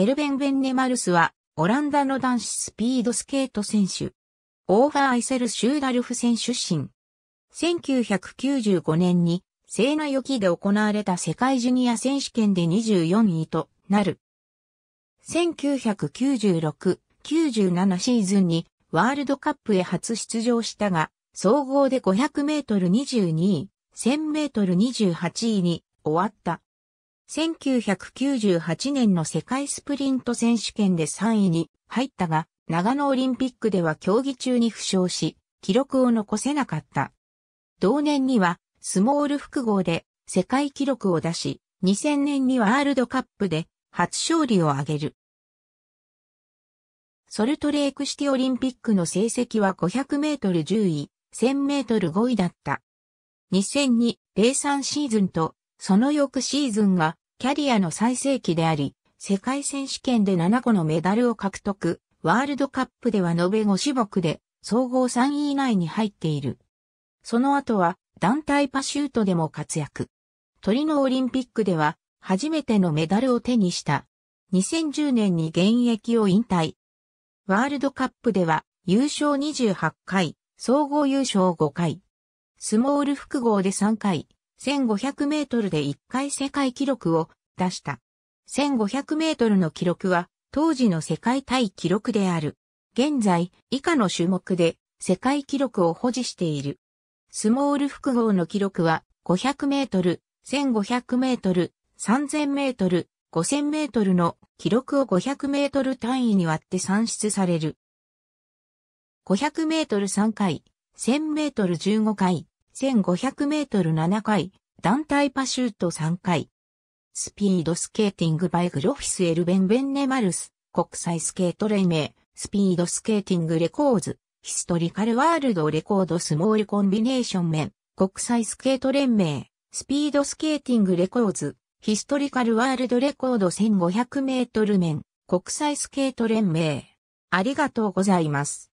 エルベン・ベンネマルスは、オランダの男子スピードスケート選手。オーファー・アイセル・シューダルフ選手身。1995年に、セーナきで行われた世界ジュニア選手権で24位となる。1996、97シーズンにワールドカップへ初出場したが、総合で500メートル22位、1000メートル28位に終わった。1998年の世界スプリント選手権で3位に入ったが、長野オリンピックでは競技中に負傷し、記録を残せなかった。同年には、スモール複合で世界記録を出し、2000年にはワールドカップで初勝利を挙げる。ソルトレークシティオリンピックの成績は500メートル10位、1000メートル5位だった。2002-03シーズンとその翌シーズンがキャリアの最盛期であり、世界選手権で7個のメダルを獲得、ワールドカップでは延べ5種目で総合3位以内に入っている。その後は団体パシュートでも活躍。トリノオリンピックでは初めてのメダルを手にした。2010年に現役を引退。ワールドカップでは優勝28回、総合優勝5回。スモール複合で3回、1500メートルで1回世界記録を出した。1500メートルの記録は当時の世界対記録である。現在以下の種目で世界記録を保持している。スモール複合の記録は500メートル、1500メートル、3000メートル、5000メートルの記録を500メートル単位に割って算出される。500メートル3回、1000メートル15回、1500メートル7回、団体パシュート3回。スピードスケーティングバイグロフィスエルベンベンネマルス、国際スケート連盟、スピードスケーティングレコーズ、ヒストリカルワールドレコードスモールコンビネーション面、国際スケート連盟、スピードスケーティングレコーズ、ヒストリカルワールドレコード1500メートル面、国際スケート連盟。ありがとうございます。